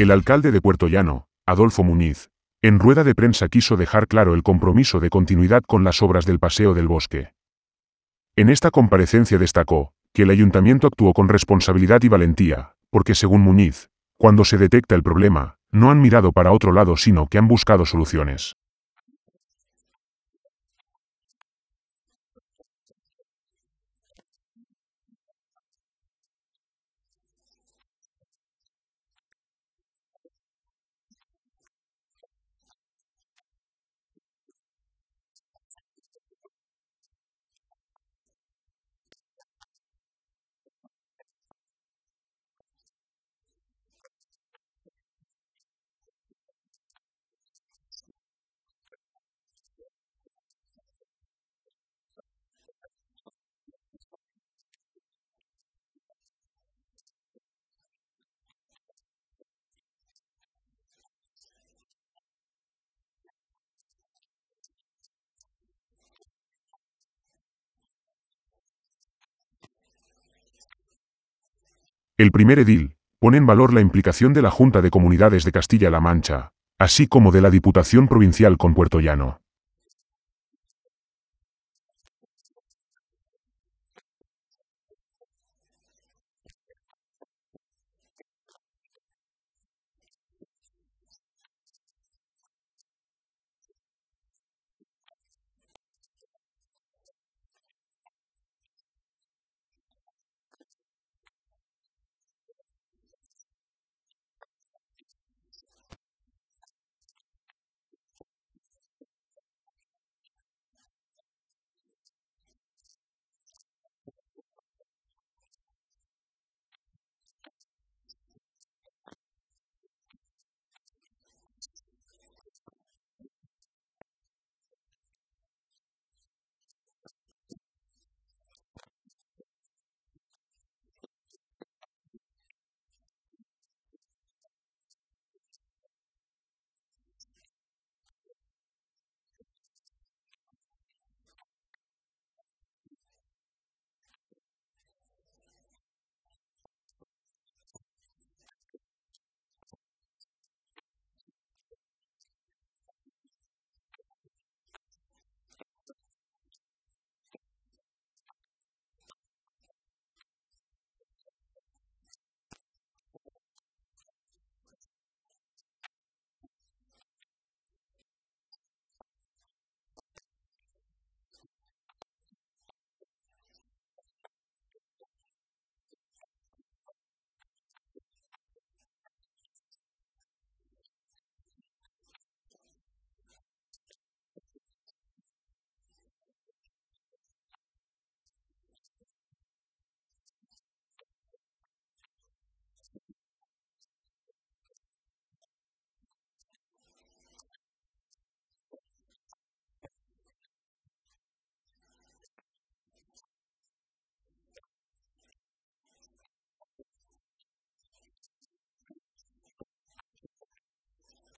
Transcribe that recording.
El alcalde de Puerto Llano, Adolfo Muñiz, en rueda de prensa quiso dejar claro el compromiso de continuidad con las obras del Paseo del Bosque. En esta comparecencia destacó que el ayuntamiento actuó con responsabilidad y valentía, porque según Muñiz, cuando se detecta el problema, no han mirado para otro lado sino que han buscado soluciones. El primer edil pone en valor la implicación de la Junta de Comunidades de Castilla-La Mancha, así como de la Diputación Provincial con Puerto Llano.